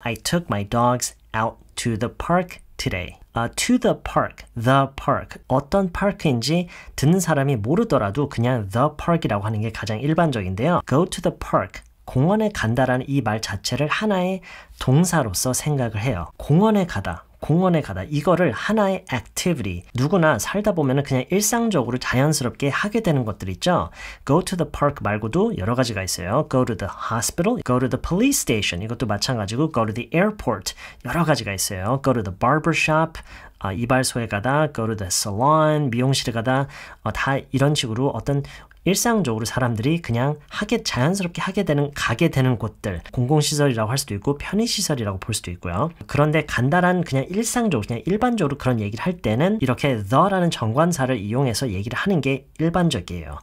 I took my dogs out to the park today. Uh, to the park, the park. 어떤 파크인지 듣는 사람이 모르더라도 그냥 the park이라고 하는 게 가장 일반적인데요. Go to the park. 공원에 간다라는 이 말 자체를 하나의 동사로서 생각을 해요. 공원에 가다. 공원에 가다 이거를 하나의 activity 누구나 살다 보면 그냥 일상적으로 자연스럽게 하게 되는 것들 있죠. go to the park 말고도 여러 가지가 있어요. go to the hospital, go to the police station 이것도 마찬가지고 go to the airport 여러 가지가 있어요. go to the barber shop 어, 이발소에 가다, go to the salon, 미용실에 가다, 어, 다 이런 식으로 어떤 일상적으로 사람들이 그냥 하게 자연스럽게 하게 되는 가게 되는 곳들 공공시설이라고 할 수도 있고 편의시설이라고 볼 수도 있고요 그런데 간단한 그냥 일상적으로 그냥 일반적으로 그런 얘기를 할 때는 이렇게 the라는 정관사를 이용해서 얘기를 하는 게 일반적이에요